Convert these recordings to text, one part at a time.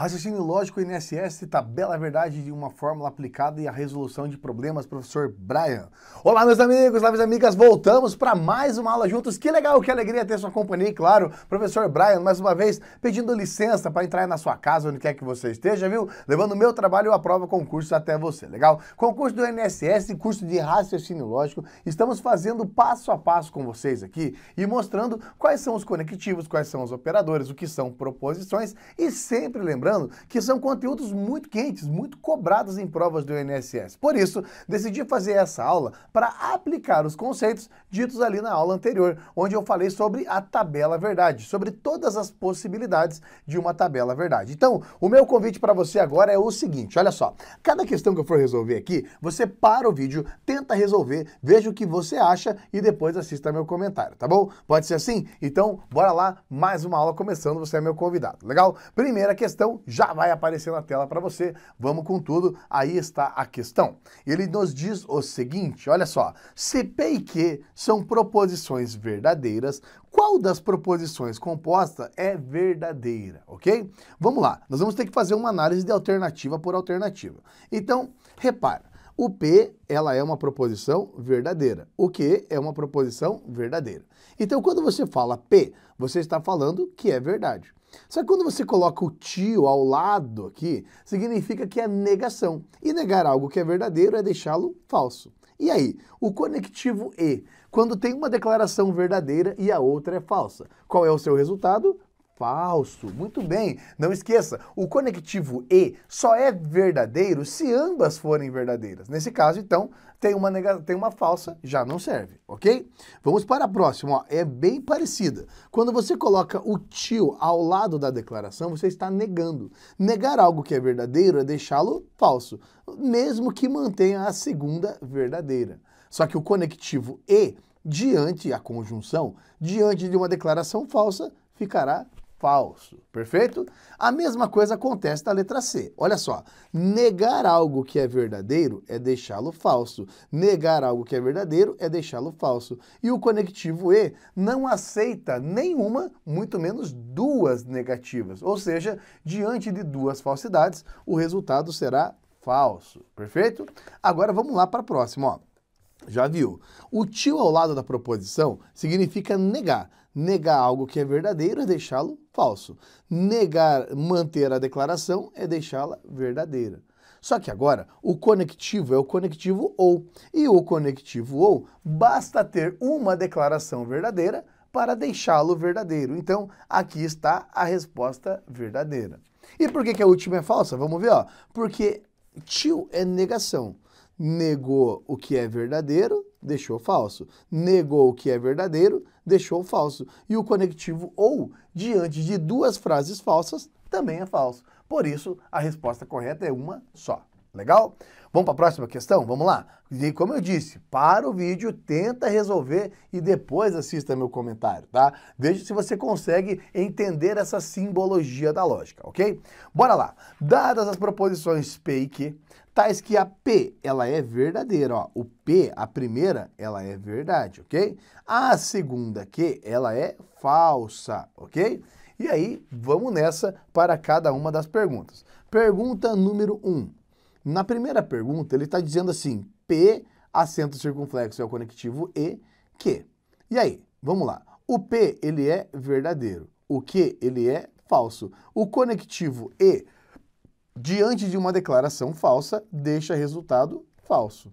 Raciocínio lógico, INSS, tabela verdade de uma fórmula aplicada e a resolução de problemas, professor Brian. Olá, meus amigos, lá, minhas amigas, voltamos para mais uma aula juntos. Que legal, que alegria ter sua companhia e, claro, professor Brian, mais uma vez, pedindo licença para entrar na sua casa, onde quer que você esteja, viu? Levando o meu trabalho à prova concurso até você, legal? Concurso do INSS curso de raciocínio lógico, estamos fazendo passo a passo com vocês aqui e mostrando quais são os conectivos, quais são os operadores, o que são proposições e sempre lembrando lembrando que são conteúdos muito quentes, muito cobrados em provas do INSS. Por isso, decidi fazer essa aula para aplicar os conceitos ditos ali na aula anterior, onde eu falei sobre a tabela verdade, sobre todas as possibilidades de uma tabela verdade. Então, o meu convite para você agora é o seguinte, olha só. Cada questão que eu for resolver aqui, você para o vídeo, tenta resolver, veja o que você acha e depois assista meu comentário, tá bom? Pode ser assim? Então, bora lá, mais uma aula começando, você é meu convidado, legal? Primeira questão, já vai aparecer na tela para você. Vamos com tudo, aí está a questão. Ele nos diz o seguinte, olha só. Se P e Q são proposições verdadeiras, qual das proposições compostas é verdadeira, ok? Vamos lá, nós vamos ter que fazer uma análise de alternativa por alternativa. Então, repara, o P ela é uma proposição verdadeira. O Q é uma proposição verdadeira. Então, quando você fala P, você está falando que é verdade. Só que quando você coloca o tio ao lado aqui, significa que é negação. E negar algo que é verdadeiro é deixá-lo falso. E aí, o conectivo e, quando tem uma declaração verdadeira e a outra é falsa, qual é o seu resultado? falso. Muito bem, não esqueça, o conectivo e só é verdadeiro se ambas forem verdadeiras. Nesse caso, então, tem uma, nega... tem uma falsa, já não serve, ok? Vamos para a próxima, ó. é bem parecida. Quando você coloca o tio ao lado da declaração, você está negando. Negar algo que é verdadeiro é deixá-lo falso, mesmo que mantenha a segunda verdadeira. Só que o conectivo e, diante a conjunção, diante de uma declaração falsa, ficará falso, perfeito? A mesma coisa acontece na letra C. Olha só, negar algo que é verdadeiro é deixá-lo falso. Negar algo que é verdadeiro é deixá-lo falso. E o conectivo E não aceita nenhuma, muito menos duas negativas. Ou seja, diante de duas falsidades, o resultado será falso, perfeito? Agora vamos lá para a próxima, ó. Já viu? O tio ao lado da proposição significa negar Negar algo que é verdadeiro é deixá-lo falso. Negar, manter a declaração é deixá-la verdadeira. Só que agora o conectivo é o conectivo ou. E o conectivo ou basta ter uma declaração verdadeira para deixá-lo verdadeiro. Então aqui está a resposta verdadeira. E por que, que a última é falsa? Vamos ver, ó. Porque tio é negação. Negou o que é verdadeiro, deixou falso. Negou o que é verdadeiro, deixou falso. E o conectivo ou, diante de duas frases falsas, também é falso. Por isso, a resposta correta é uma só. Legal? Vamos para a próxima questão? Vamos lá? E como eu disse, para o vídeo, tenta resolver e depois assista meu comentário, tá? Veja se você consegue entender essa simbologia da lógica, ok? Bora lá. Dadas as proposições P e Q, tais que a P, ela é verdadeira, ó. O P, a primeira, ela é verdade, ok? A segunda Q, ela é falsa, ok? E aí, vamos nessa para cada uma das perguntas. Pergunta número 1. Um. Na primeira pergunta, ele está dizendo assim, P, acento circunflexo é o conectivo E, Q. E aí, vamos lá. O P, ele é verdadeiro. O Q, ele é falso. O conectivo E diante de uma declaração falsa, deixa resultado falso.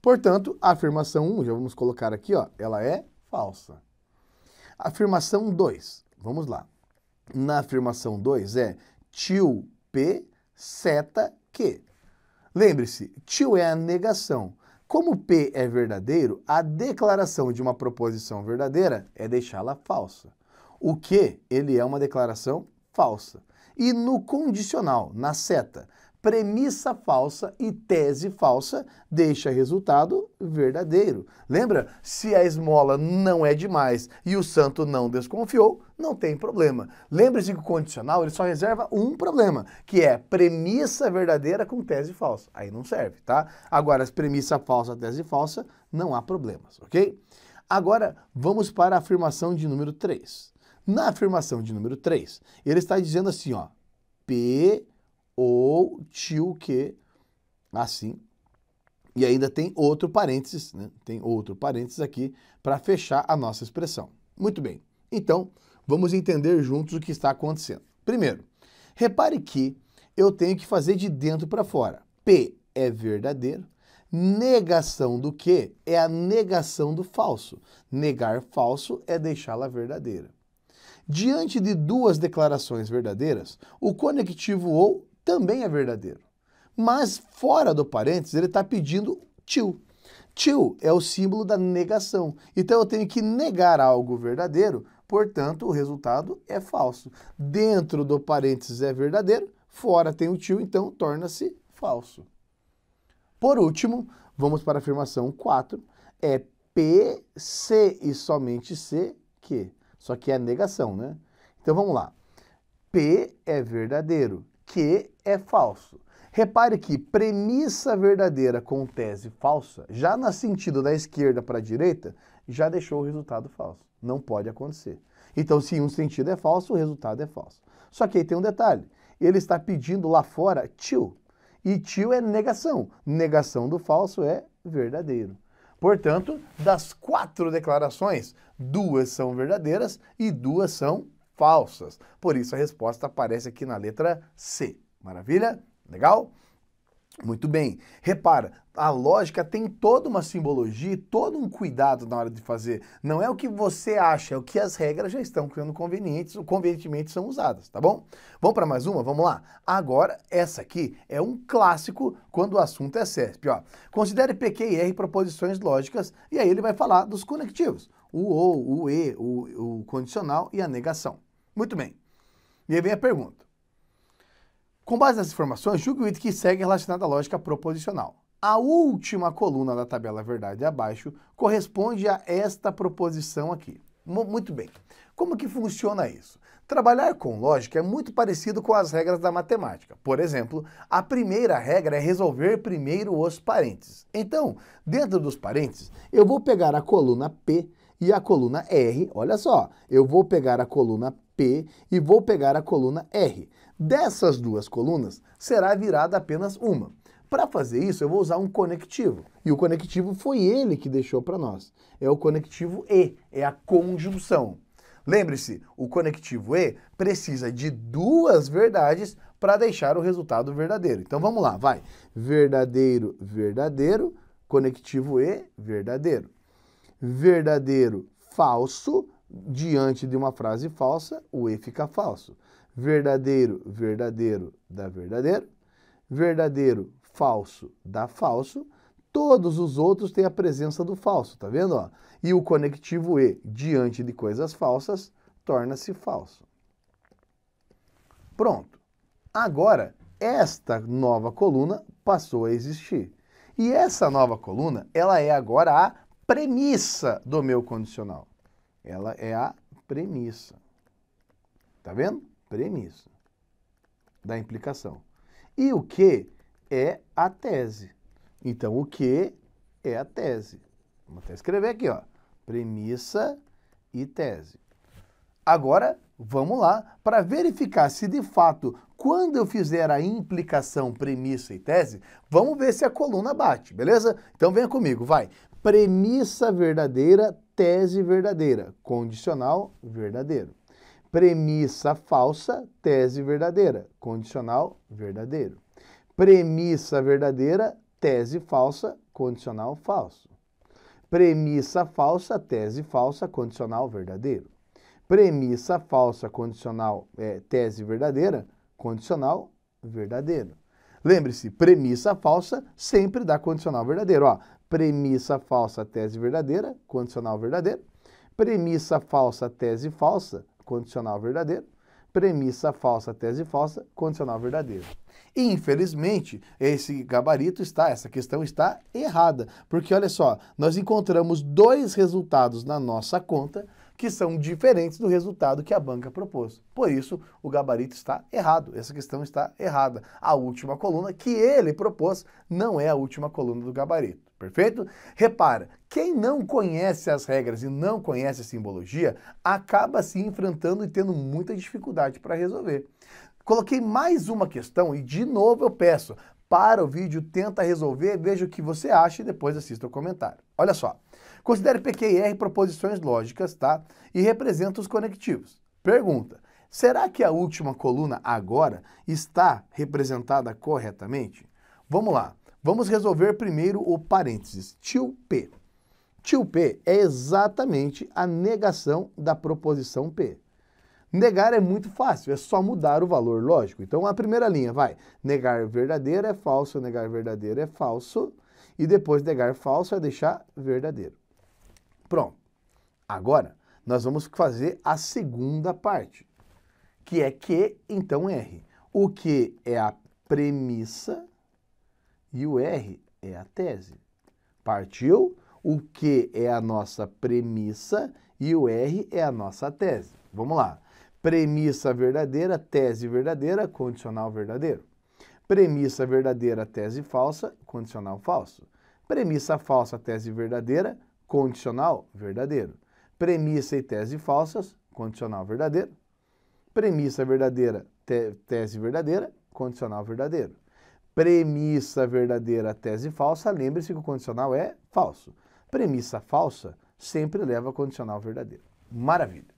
Portanto, a afirmação 1, já vamos colocar aqui, ó, ela é falsa. Afirmação 2, vamos lá. Na afirmação 2 é tio P seta que. Lembre-se, tio é a negação. Como P é verdadeiro, a declaração de uma proposição verdadeira é deixá-la falsa. O que, ele é uma declaração falsa e no condicional, na seta. Premissa falsa e tese falsa deixa resultado verdadeiro. Lembra? Se a esmola não é demais e o santo não desconfiou, não tem problema. Lembre-se que o condicional ele só reserva um problema, que é premissa verdadeira com tese falsa. Aí não serve, tá? Agora, as premissa falsa, tese falsa, não há problemas, ok? Agora, vamos para a afirmação de número 3. Na afirmação de número 3, ele está dizendo assim, ó, P ou tio que, assim. E ainda tem outro parênteses, né? Tem outro parênteses aqui para fechar a nossa expressão. Muito bem. Então, vamos entender juntos o que está acontecendo. Primeiro, repare que eu tenho que fazer de dentro para fora. P é verdadeiro, Negação do que é a negação do falso. Negar falso é deixá-la verdadeira. Diante de duas declarações verdadeiras, o conectivo ou também é verdadeiro. Mas fora do parênteses, ele está pedindo til. Tio é o símbolo da negação. Então eu tenho que negar algo verdadeiro, portanto o resultado é falso. Dentro do parênteses é verdadeiro, fora tem o til, então torna-se falso. Por último, vamos para a afirmação 4. É P, C e somente C que só que é negação, né? Então vamos lá. P é verdadeiro, Q é falso. Repare que premissa verdadeira com tese falsa, já no sentido da esquerda para a direita, já deixou o resultado falso. Não pode acontecer. Então, se um sentido é falso, o resultado é falso. Só que aí tem um detalhe. Ele está pedindo lá fora tio. E tio é negação. Negação do falso é verdadeiro. Portanto, das quatro declarações, duas são verdadeiras e duas são falsas. Por isso, a resposta aparece aqui na letra C. Maravilha? Legal? Muito bem. Repara, a lógica tem toda uma simbologia, todo um cuidado na hora de fazer. Não é o que você acha, é o que as regras já estão criando convenientes, ou convenientemente são usadas, tá bom? Vamos para mais uma? Vamos lá. Agora, essa aqui é um clássico quando o assunto é CESP, ó. Considere PQ e R proposições lógicas e aí ele vai falar dos conectivos, o ou, o e, o, o condicional e a negação. Muito bem. E aí vem a pergunta. Com base nessas informações, julgue o item que segue relacionado à lógica proposicional. A última coluna da tabela verdade abaixo corresponde a esta proposição aqui. M muito bem. Como que funciona isso? Trabalhar com lógica é muito parecido com as regras da matemática. Por exemplo, a primeira regra é resolver primeiro os parênteses. Então, dentro dos parênteses, eu vou pegar a coluna P e a coluna R. Olha só, eu vou pegar a coluna P e vou pegar a coluna R. Dessas duas colunas, será virada apenas uma. Para fazer isso, eu vou usar um conectivo. E o conectivo foi ele que deixou para nós. É o conectivo E, é a conjunção. Lembre-se, o conectivo E precisa de duas verdades para deixar o resultado verdadeiro. Então vamos lá, vai. Verdadeiro, verdadeiro, conectivo E, verdadeiro. Verdadeiro, falso, diante de uma frase falsa, o E fica falso verdadeiro, verdadeiro, dá verdadeiro, verdadeiro, falso, dá falso. Todos os outros têm a presença do falso, tá vendo? Ó? E o conectivo E, diante de coisas falsas, torna-se falso. Pronto. Agora, esta nova coluna passou a existir. E essa nova coluna, ela é agora a premissa do meu condicional. Ela é a premissa. Tá vendo? premissa, da implicação. E o que é a tese. Então, o que é a tese? Vamos até escrever aqui, ó. Premissa e tese. Agora, vamos lá para verificar se de fato, quando eu fizer a implicação, premissa e tese, vamos ver se a coluna bate, beleza? Então venha comigo, vai. Premissa verdadeira, tese verdadeira, condicional verdadeiro. Premissa falsa, tese verdadeira. Condicional, verdadeiro. Premissa verdadeira, tese falsa, condicional falso. Premissa falsa, tese falsa, condicional verdadeiro. Premissa falsa, condicional, é, tese verdadeira, condicional verdadeiro. Lembre-se, premissa falsa sempre dá condicional verdadeiro. Ó, premissa falsa, tese verdadeira, condicional verdadeiro. Premissa falsa, tese falsa, condicional verdadeiro, premissa falsa, tese falsa, condicional verdadeiro. E, infelizmente, esse gabarito está, essa questão está errada, porque olha só, nós encontramos dois resultados na nossa conta que são diferentes do resultado que a banca propôs. Por isso, o gabarito está errado, essa questão está errada. A última coluna que ele propôs não é a última coluna do gabarito. Perfeito? Repara, quem não conhece as regras e não conhece a simbologia acaba se enfrentando e tendo muita dificuldade para resolver. Coloquei mais uma questão e de novo eu peço, para o vídeo, tenta resolver, veja o que você acha e depois assista o comentário. Olha só, Considere e r proposições lógicas, tá? E representa os conectivos. Pergunta: será que a última coluna agora está representada corretamente? Vamos lá. Vamos resolver primeiro o parênteses, tio P. Tio P é exatamente a negação da proposição P. Negar é muito fácil, é só mudar o valor lógico. Então a primeira linha vai: negar verdadeiro é falso, negar verdadeiro é falso, e depois negar falso é deixar verdadeiro. Pronto. Agora, nós vamos fazer a segunda parte, que é Q, então R. O Q é a premissa e o R é a tese. Partiu? O Q é a nossa premissa e o R é a nossa tese. Vamos lá. Premissa verdadeira, tese verdadeira, condicional verdadeiro. Premissa verdadeira, tese falsa, condicional falso. Premissa falsa, tese verdadeira, condicional, verdadeiro. Premissa e tese falsas, condicional verdadeiro. Premissa verdadeira, te tese verdadeira, condicional verdadeiro. Premissa verdadeira, tese falsa, lembre-se que o condicional é falso. Premissa falsa sempre leva a condicional verdadeiro. Maravilha.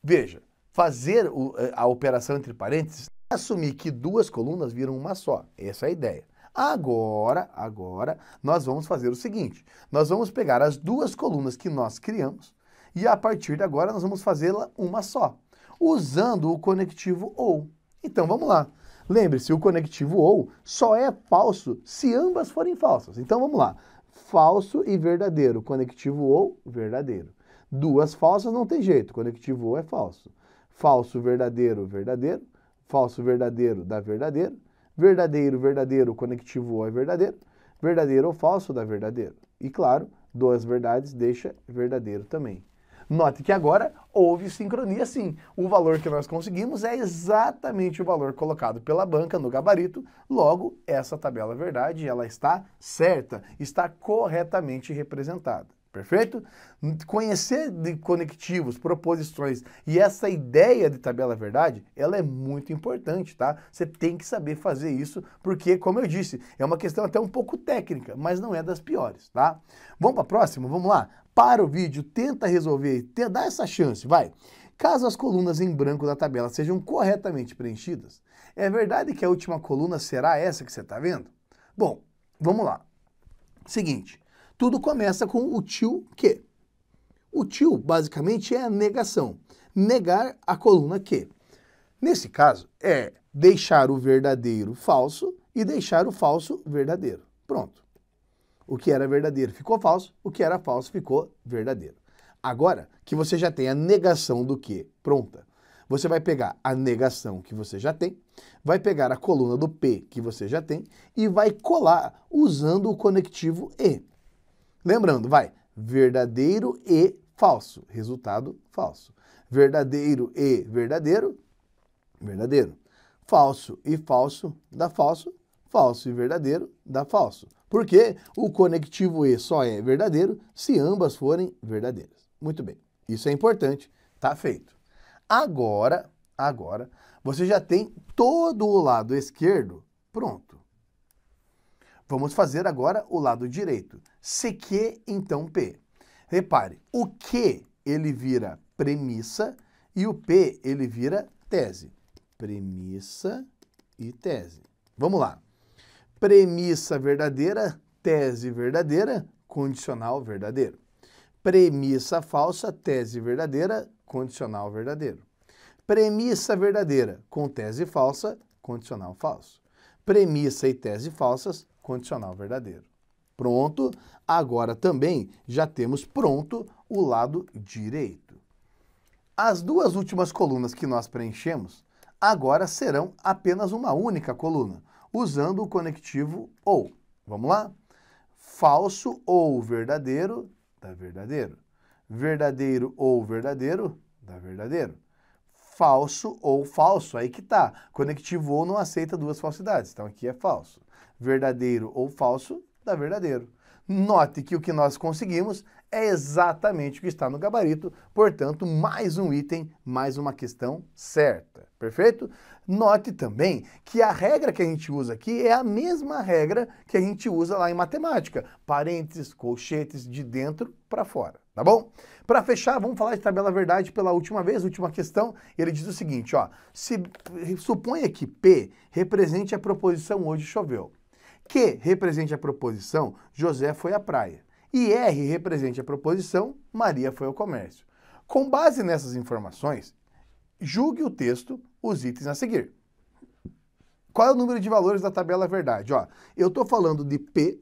Veja, fazer o, eh, a operação entre parênteses, assumir que duas colunas viram uma só. Essa é a ideia. Agora, agora, nós vamos fazer o seguinte: nós vamos pegar as duas colunas que nós criamos e a partir de agora nós vamos fazê-la uma só, usando o conectivo ou. Então vamos lá. Lembre-se, o conectivo ou só é falso se ambas forem falsas. Então vamos lá. Falso e verdadeiro, conectivo ou verdadeiro. Duas falsas não tem jeito, conectivo ou é falso. Falso, verdadeiro, verdadeiro. Falso, verdadeiro, dá verdadeiro verdadeiro, verdadeiro, conectivo ou é verdadeiro, verdadeiro ou falso dá verdadeiro. E claro, duas verdades deixa verdadeiro também. Note que agora houve sincronia sim. O valor que nós conseguimos é exatamente o valor colocado pela banca no gabarito. Logo, essa tabela verdade, ela está certa, está corretamente representada perfeito? Conhecer de conectivos, proposições e essa ideia de tabela verdade, ela é muito importante, tá? Você tem que saber fazer isso, porque, como eu disse, é uma questão até um pouco técnica, mas não é das piores, tá? Vamos para a próxima? Vamos lá? Para o vídeo, tenta resolver, te, dá essa chance, vai. Caso as colunas em branco da tabela sejam corretamente preenchidas, é verdade que a última coluna será essa que você está vendo? Bom, vamos lá. Seguinte, tudo começa com o tio que. O tio, basicamente, é a negação. Negar a coluna que. Nesse caso, é deixar o verdadeiro falso e deixar o falso verdadeiro. Pronto. O que era verdadeiro ficou falso, o que era falso ficou verdadeiro. Agora que você já tem a negação do que pronta, você vai pegar a negação que você já tem, vai pegar a coluna do P que você já tem e vai colar usando o conectivo E. Lembrando, vai, verdadeiro e falso, resultado falso. Verdadeiro e verdadeiro, verdadeiro. Falso e falso dá falso, falso e verdadeiro dá falso. Porque o conectivo e só é verdadeiro se ambas forem verdadeiras. Muito bem, isso é importante, tá feito. Agora, agora, você já tem todo o lado esquerdo pronto. Vamos fazer agora o lado direito. CQ, então P. Repare, o Q ele vira premissa e o P ele vira tese. Premissa e tese. Vamos lá. Premissa verdadeira, tese verdadeira, condicional verdadeiro. Premissa falsa, tese verdadeira, condicional verdadeiro. Premissa verdadeira com tese falsa, condicional falso. Premissa e tese falsas, condicional verdadeiro. Pronto, agora também já temos pronto o lado direito. As duas últimas colunas que nós preenchemos agora serão apenas uma única coluna, usando o conectivo ou. Vamos lá? Falso ou verdadeiro, dá verdadeiro. Verdadeiro ou verdadeiro, dá verdadeiro falso ou falso, aí que tá. Conectivo ou não aceita duas falsidades, então aqui é falso. Verdadeiro ou falso, dá verdadeiro. Note que o que nós conseguimos é exatamente o que está no gabarito, portanto, mais um item, mais uma questão certa, perfeito? Note também que a regra que a gente usa aqui é a mesma regra que a gente usa lá em matemática, parênteses, colchetes de dentro para fora tá bom? Para fechar, vamos falar de tabela verdade pela última vez, última questão. Ele diz o seguinte, ó, se suponha que P represente a proposição hoje choveu, Q represente a proposição José foi à praia e R represente a proposição Maria foi ao comércio. Com base nessas informações, julgue o texto, os itens a seguir. Qual é o número de valores da tabela verdade? Ó, eu estou falando de P,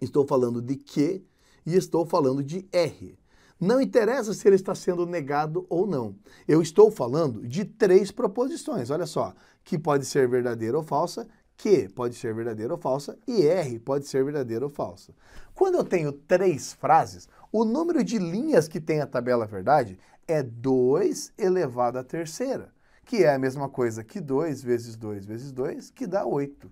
estou falando de Q, e estou falando de R. Não interessa se ele está sendo negado ou não. Eu estou falando de três proposições, olha só, que pode ser verdadeira ou falsa, que pode ser verdadeira ou falsa e R pode ser verdadeira ou falsa. Quando eu tenho três frases, o número de linhas que tem a tabela verdade é 2 elevado à terceira, que é a mesma coisa que 2 vezes 2 vezes 2, que dá 8.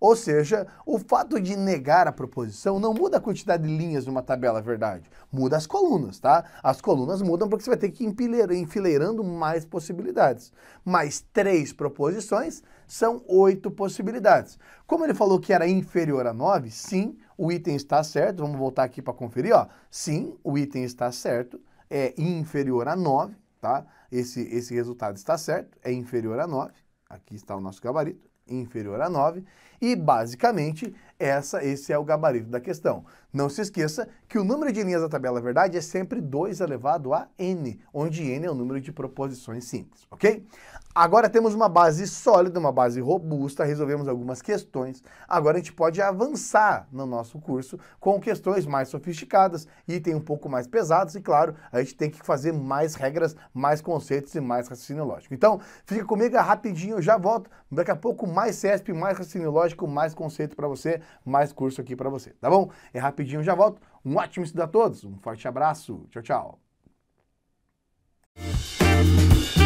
Ou seja, o fato de negar a proposição não muda a quantidade de linhas numa tabela, verdade? Muda as colunas, tá? As colunas mudam porque você vai ter que ir enfileirando mais possibilidades. Mais três proposições são oito possibilidades. Como ele falou que era inferior a nove, sim, o item está certo. Vamos voltar aqui para conferir, ó. Sim, o item está certo, é inferior a nove, tá? Esse, esse resultado está certo, é inferior a nove. Aqui está o nosso gabarito, inferior a nove. E, basicamente, essa, esse é o gabarito da questão. Não se esqueça que o número de linhas da tabela verdade é sempre 2 elevado a n, onde n é o número de proposições simples, ok? Agora temos uma base sólida, uma base robusta, resolvemos algumas questões. Agora a gente pode avançar no nosso curso com questões mais sofisticadas, itens um pouco mais pesados e, claro, a gente tem que fazer mais regras, mais conceitos e mais raciocínio lógico. Então, fica comigo é rapidinho, eu já volto. Daqui a pouco mais CESP, mais raciocínio lógico, mais conceito para você mais curso aqui para você, tá bom? É rapidinho, já volto. Um ótimo estudo a todos, um forte abraço, tchau, tchau.